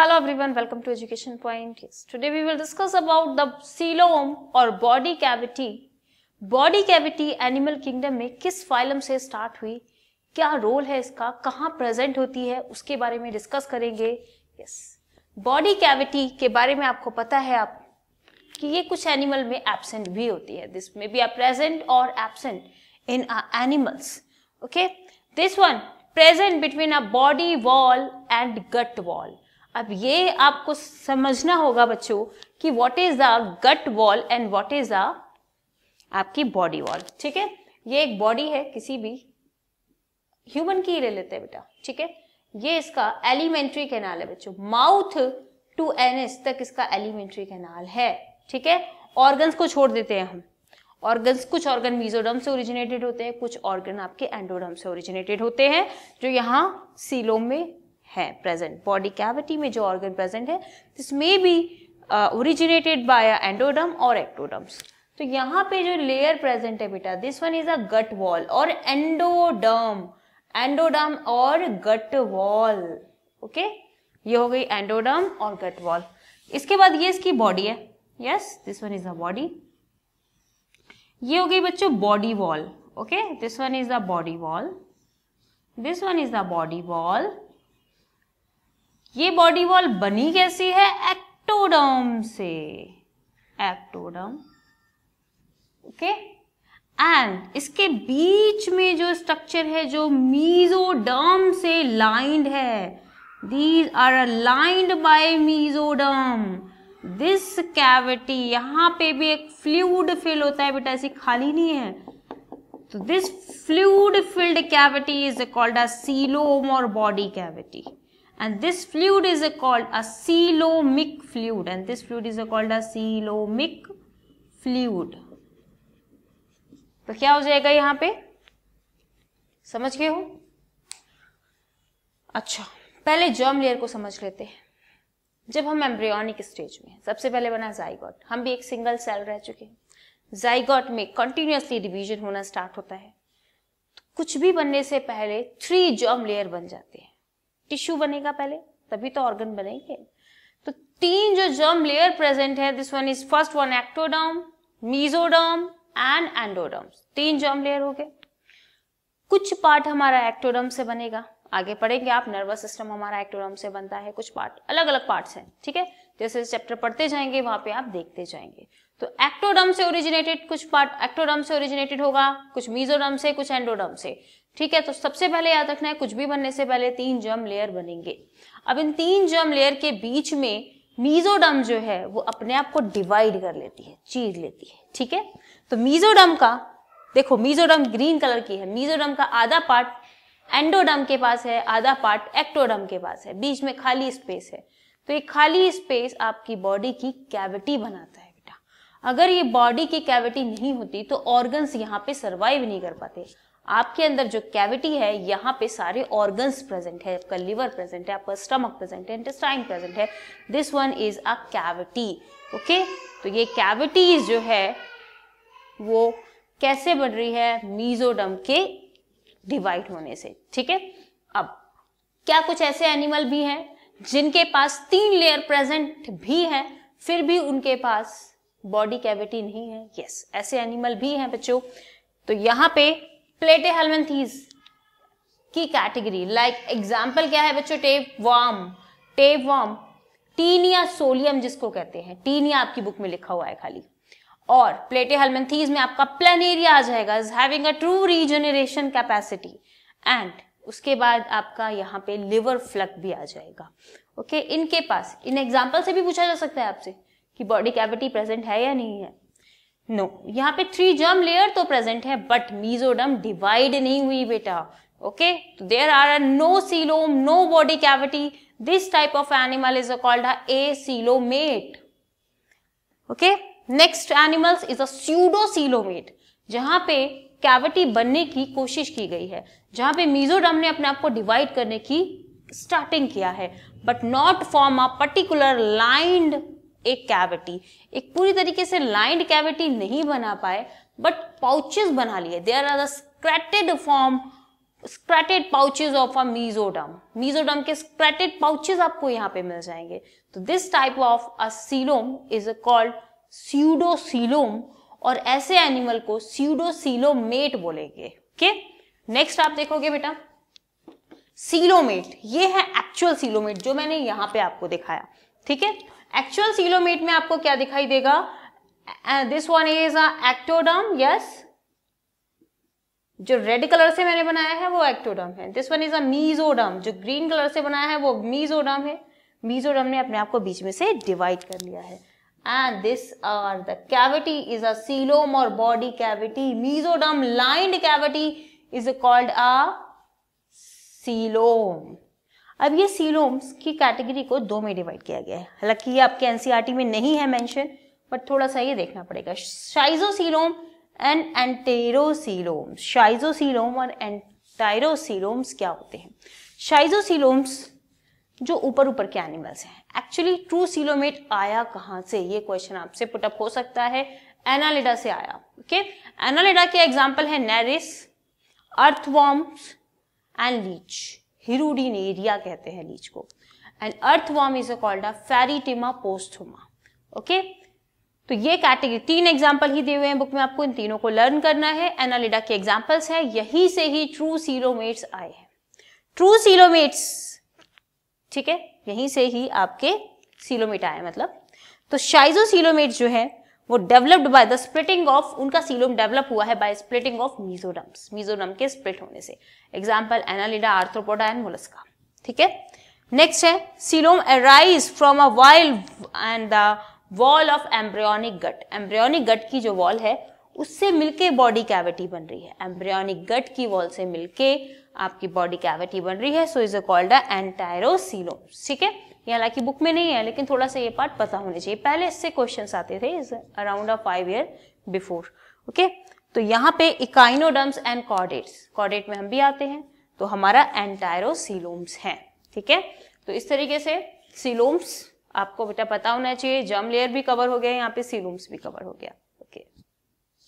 Hello everyone welcome to education point yes, we will discuss about the coelom और body cavity body cavity animal kingdom में किस phylum से start हुई क्या role है इसका कहाँ प्रेजेंट होती है उसके बारे में डिस्कस करेंगे यस बॉडी कैविटी के बारे में आपको पता है आप कि ये कुछ एनिमल में एबसेंट भी होती है दिस में बी आर प्रेजेंट और absent in animals okay this one present between a body wall and gut wall अब ये आपको समझना होगा बच्चों कि what is a gut wall and what is a आपकी बॉडी वॉल ठीक है ये एक बॉडी है किसी भी ह्यूमन की ही ले लेते हैं बेटा ठीक है ये इसका एलिमेंट्री कैनाल है बच्चों माउथ टू एनएस तक इसका एलिमेंट्री कैनाल है ठीक है ऑर्गन्स को छोड़ देते हैं हम ऑर्गन्स कुछ ऑर्गन मीजोडम से ओरिजिनेटेड होते हैं कुछ ऑर्गन आपके एंडोडम से ओरिजिनेटेड होते हैं जो यहाँ सीलोम में है प्रेजेंट बॉडी कैविटी में जो ऑर्गन प्रेजेंट है this may be originated by endoderm और एक्टोडम्स तो यहाँ पे जो लेयर प्रेजेंट है बेटा this one is a gut wall और एंडोडम एंडोडम और गट वॉल ओके ये हो गई एंडोडम और गट वॉल इसके बाद ये इसकी बॉडी है yes this one is a body ये हो गई बच्चों body wall okay this one is the body wall this one is the body wall ये बॉडी वॉल बनी कैसी है एक्टोडर्म से एक्टोडर्म ओके एंड इसके बीच में जो स्ट्रक्चर है जो मीजोडर्म से लाइंड है these are aligned by mesoderm this cavity यहां पे भी एक फ्लूड फिल होता है बेटा ऐसी खाली नहीं है तो this fluid filled cavity is called a coelom और body cavity and this fluid is a called a coelomic fluid and this fluid is a called a coelomic fluid तो क्या हो जाएगा यहाँ पे समझ गए हो अच्छा पहले जर्म लेयर को समझ लेते हैं जब हम एम्ब्रियोनिक स्टेज में सबसे पहले बना जाइगॉट हम भी एक सिंगल सेल रह चुके हैं जाइगॉट में कंटिन्यूसली डिवीजन होना स्टार्ट होता है तो कुछ भी बनने से पहले थ्री जर्म लेयर बन जाते हैं टिश्यू बनेगा पहले तभी तो ऑर्गन बनेंगे तो तीन जो जर्म लेयर प्रेजेंट है this one is first one ectoderm mesoderm and endoderm तीन जर्म लेयर हो गए कुछ पार्ट हमारा एक्टोडर्म से बनेगा आगे पढ़ेंगे आप नर्वस सिस्टम हमारा एक्टोडर्म से बनता है कुछ पार्ट अलग अलग पार्ट्स हैं ठीक है जैसे चैप्टर पढ़ते जाएंगे वहां पे आप देखते जाएंगे तो एक्टोडर्म से ओरिजिनेटेड कुछ पार्ट एक्टोडर्म से ओरिजिनेटेड होगा कुछ मीजोडर्म से कुछ एंडोडर्म से ठीक है तो सबसे पहले याद रखना है कुछ भी बनने से पहले तीन जर्म लेयर बनेंगे अब इन तीन जर्म लेयर के बीच में मीजोडम जो है वो अपने आप को डिवाइड कर लेती है चीर लेती है ठीक है तो मीजोडम का देखो मीजोडम ग्रीन कलर की है मीजोडम का आधा पार्ट एंडोडम के पास है आधा पार्ट एक्टोडम के पास है बीच में खाली स्पेस है तो ये खाली स्पेस आपकी बॉडी की कैविटी बनाता है बेटा अगर ये बॉडी की कैविटी नहीं होती तो ऑर्गन्स यहाँ पे सर्वाइव नहीं कर पाते आपके अंदर जो कैविटी है यहाँ पे सारे ऑर्गन्स प्रेजेंट है आपका लिवर प्रेजेंट है आपका स्टमक प्रेजेंट है इंटेस्टाइन प्रेजेंट है this one is a cavity okay तो ये कैविटीज जो है वो कैसे बन रही है मीजोडम के डिवाइड होने से ठीक है अब क्या कुछ ऐसे एनिमल भी हैं जिनके पास तीन लेयर प्रेजेंट भी है फिर भी उनके पास बॉडी कैविटी नहीं है यस yes, ऐसे एनिमल भी हैं बच्चों तो यहाँ पे प्लेटे हेलमेंथीज की कैटेगरी लाइक like, एग्जाम्पल क्या है बच्चों tapeworm tapeworm taenia solium जिसको कहते हैं टीन या आपकी बुक में लिखा हुआ है खाली और प्लेटे हेलमेंथीज में आपका प्लेनेरिया आ जाएगा is having a true regeneration capacity and उसके बाद आपका यहाँ पे लिवर फ्लक भी आ जाएगा ओके okay? इनके पास इन एग्जाम्पल से भी पूछा जा सकता है आपसे कि बॉडी कैविटी प्रेजेंट है या नहीं है नो no. यहाँ पे थ्री जर्म लेयर तो प्रेजेंट है बट मीजोडम डिवाइड नहीं हुई बेटा okay there are no coelom no body cavity this type of animal is called acoelomate okay next animals is अडो सीलोमेट जहां पे कैविटी बनने की कोशिश की गई है जहां पे मीजोडम ने अपने आप को डिवाइड करने की स्टार्टिंग किया है but not form a particular lined एक कैविटी एक पूरी तरीके से लाइंड कैविटी नहीं बना पाए बट पाउचेस बना लिए there are the scattered form scattered pouches of a mesoderm mesoderm के स्क्रैटेड पाउचेस आपको यहाँ पे मिल जाएंगे तो this type of a coelom is called pseudocoelom और ऐसे एनिमल को सीडोसीलोमेट बोलेंगे ओके नेक्स्ट आप देखोगे बेटा सीलोमेट ये है एक्चुअल सीलोमेट जो मैंने यहाँ पे आपको दिखाया ठीक है एक्चुअल सीलोमेट में आपको क्या दिखाई देगा this one is ectoderm yes जो रेड कलर से मैंने बनाया है वो एक्टोडम है दिस वन इज अजोडम जो ग्रीन कलर से बनाया है वो मीजोडम है मीजोडम ने अपने आप को बीच में से डिवाइड कर लिया है and this are the cavity is a coelom और body cavity mesoderm lined cavity is called a coelom अब ये सीरोम्स की कैटेगरी को दो में डिवाइड किया गया है हालांकि ये आपके एनसीआरटी e में नहीं है मेंशन बट थोड़ा सा ये देखना पड़ेगा शाइजोसीरोम एंड एंटेरोसीरोम शाइजोसीरोम और एंटायरोसीरोम्स क्या होते हैं शाइजोसीरोम्स जो ऊपर ऊपर के एनिमल्स हैं एक्चुअली ट्रू सीलोमेट आया कहाँ से ये क्वेश्चन आपसे पुटअप हो सकता है एनालिडा से आया ओके okay? एनालिडा के एग्जाम्पल है नैरिस अर्थवॉम्स एंड लीच एरिया कहते हैं लीच को and earthworm is called a pheretima posthuma okay तो ये कैटेगरी तीन एग्जाम्पल ही दिए हुए हैं बुक में आपको इन तीनों को लर्न करना है एनालिडा के एग्जाम्पल्स है यही से ही ट्रू सीलोमेट्स आए हैं ट्रू सीलोमेट्स ठीक है यहीं से ही आपके सीलोमेट आए मतलब तो शाइजो सीलोमेट जो है वो developed by the splitting of उनका सीलोम डेवलप हुआ है by splitting of mesoderms mesoderm के स्प्लिट होने से example annelida arthropoda and mollusca ठीक है नेक्स्ट है coelom arise from a wild and the wall of embryonic gut embryonic gut की जो वॉल है उससे मिलके बॉडी कैविटी बन रही है एम्ब्रियोनिक गट की वॉल से मिलके आपकी बॉडी कैविटी बन रही है so is a called a एंटायरोसीलोम ठीक है ये हालांकि बुक में नहीं है लेकिन थोड़ा सा ये पार्ट पता होना चाहिए पहले इससे क्वेश्चन आते थे around a five year before okay तो यहाँ पे इकाइनोडम्स एंड कॉर्डेट्स कॉर्डेट में हम भी आते हैं तो हमारा एंटायरोसीलोम्स है ठीक है तो इस तरीके से सिलोम्स आपको बेटा पता होना चाहिए जम लेयर भी कवर हो गया यहाँ पे सिलोम्स भी कवर हो गया